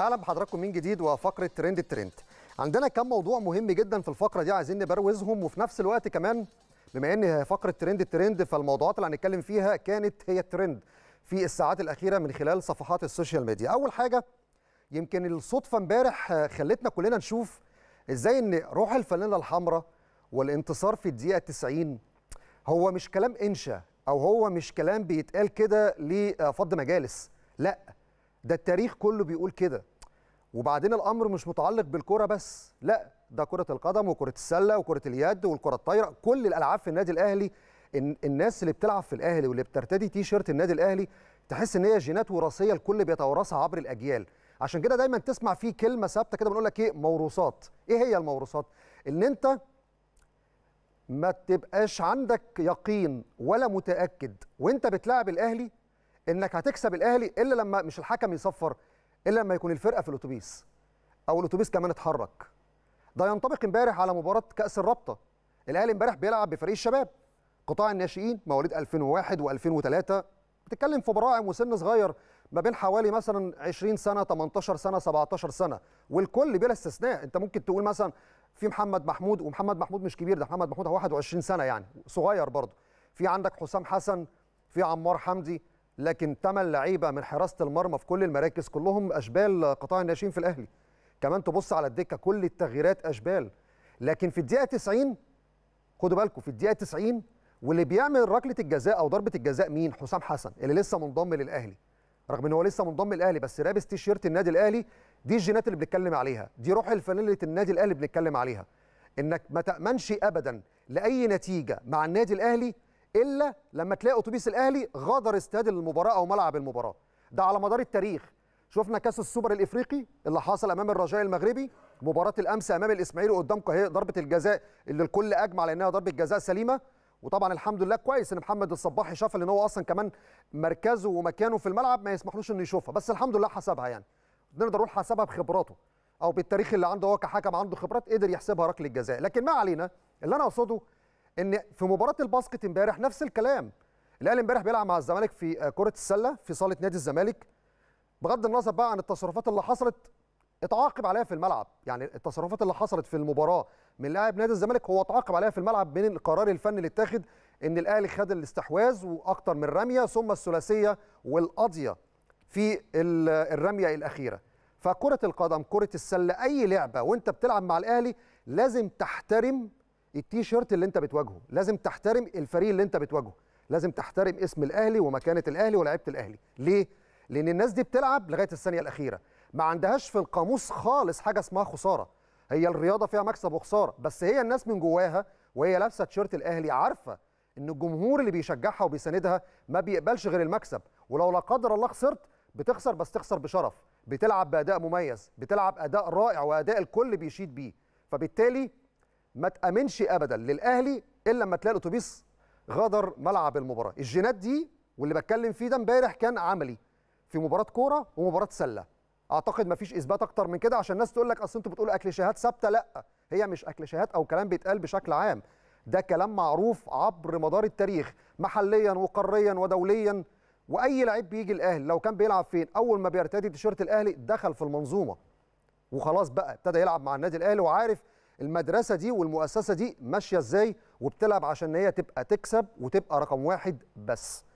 اهلا بحضراتكم من جديد وفقره ترند الترند عندنا كم موضوع مهم جدا في الفقره دي عايزين نبروزهم وفي نفس الوقت كمان بما ان فقره ترند الترند فالموضوعات اللي هنتكلم فيها كانت هي الترند في الساعات الاخيره من خلال صفحات السوشيال ميديا اول حاجه يمكن الصدفه امبارح خلتنا كلنا نشوف ازاي ان روح الفانيلا الحمراء والانتصار في الدقيقه 90 هو مش كلام انشا او هو مش كلام بيتقال كده لفض مجالس لا ده التاريخ كله بيقول كده وبعدين الامر مش متعلق بالكره بس لا ده كره القدم وكره السله وكره اليد والكره الطايره كل الالعاب في النادي الاهلي الناس اللي بتلعب في الاهلي واللي بترتدي تي شيرت النادي الاهلي تحس ان هي جينات وراثيه الكل بيتوارثها عبر الاجيال عشان كده دايما تسمع في كلمه ثابته كده بنقول لك ايه موروثات ايه هي الموروثات ان انت ما تبقاش عندك يقين ولا متاكد وانت بتلعب الاهلي انك هتكسب الاهلي الا لما مش الحكم يصفر الا لما يكون الفرقه في الاتوبيس او الاتوبيس كمان اتحرك ده ينطبق امبارح على مباراه كاس الرابطه الاهلي امبارح بيلعب بفريق الشباب قطاع الناشئين مواليد 2001 و2003 بتتكلم في براعم وسن صغير ما بين حوالي مثلا 20 سنه 18 سنه 17 سنه والكل بلا استثناء انت ممكن تقول مثلا في محمد محمود ومحمد محمود مش كبير ده محمد محمود 21 سنه يعني صغير برضه في عندك حسام حسن في عمار حمدي لكن ثمان لعيبه من حراسه المرمى في كل المراكز كلهم اشبال قطاع الناشئين في الاهلي كمان تبص على الدكه كل التغييرات اشبال لكن في الدقيقه 90 خدوا بالكم في الدقيقه 90 واللي بيعمل ركله الجزاء او ضربه الجزاء مين حسام حسن اللي لسه منضم للاهلي رغم ان هو لسه منضم للاهلي بس لابس تيشيرت النادي الاهلي دي الجينات اللي بنتكلم عليها دي روح الفانيله النادي الاهلي بنتكلم عليها انك ما تامنش ابدا لاي نتيجه مع النادي الاهلي الا لما تلاقي اتوبيس الاهلي غادر استاد المباراه او ملعب المباراه ده على مدار التاريخ شفنا كاس السوبر الافريقي اللي حصل امام الرجاء المغربي مباراه الامس امام الاسماعيلي قدام هي ضربه الجزاء اللي الكل اجمع على انها ضربه جزاء سليمه وطبعا الحمد لله كويس ان محمد الصباحي شاف ان هو اصلا كمان مركزه ومكانه في الملعب ما يسمحلوش انه يشوفها بس الحمد لله حسبها يعني نقدر نقول حسبها بخبراته او بالتاريخ اللي عنده هو كحكم عنده خبرات قدر يحسبها ركله جزاء لكن ما علينا اللي انا اقصده ان في مباراه الباسكت امبارح نفس الكلام الاهلي امبارح بيلعب مع الزمالك في آه، كره السله في صاله نادي الزمالك بغض النظر بقى عن التصرفات اللي حصلت اتعاقب عليها في الملعب يعني التصرفات اللي حصلت في المباراه من لاعب نادي الزمالك هو اتعاقب عليها في الملعب من القرار الفني اللي اتاخد ان الاهلي خد الاستحواذ واكتر من رميه ثم الثلاثيه والقضيه في الرميه الاخيره فكره القدم كره السله اي لعبه وانت بتلعب مع الاهلي لازم تحترم التي شيرت اللي انت بتواجهه لازم تحترم الفريق اللي انت بتواجهه لازم تحترم اسم الاهلي ومكانه الاهلي ولاعيبه الاهلي ليه لان الناس دي بتلعب لغايه الثانيه الاخيره ما عندهاش في القاموس خالص حاجه اسمها خساره هي الرياضه فيها مكسب وخساره بس هي الناس من جواها وهي لابسه تيشيرت الاهلي عارفه ان الجمهور اللي بيشجعها وبيساندها ما بيقبلش غير المكسب ولو لا قدر الله خسرت بتخسر بس تخسر بشرف بتلعب باداء مميز بتلعب اداء رائع واداء الكل بيشيد بيه فبالتالي ما تامنش ابدا للاهلي الا لما تلاقي الاتوبيس غادر ملعب المباراه الجينات دي واللي بتكلم فيه ده امبارح كان عملي في مباراه كوره ومباراه سله اعتقد مفيش اثبات اكتر من كده عشان الناس تقول لك اصل انتوا بتقولوا اكليشيهات ثابته لا هي مش اكليشيهات او كلام بيتقال بشكل عام ده كلام معروف عبر مدار التاريخ محليا وقاريا ودوليا واي لعيب بيجي الاهلي لو كان بيلعب فين اول ما بيرتدي تيشيرت الاهلي دخل في المنظومه وخلاص بقى ابتدى يلعب مع النادي الاهلي وعارف المدرسه دي والمؤسسه دي ماشيه ازاي وبتلعب عشان هي تبقى تكسب وتبقى رقم واحد بس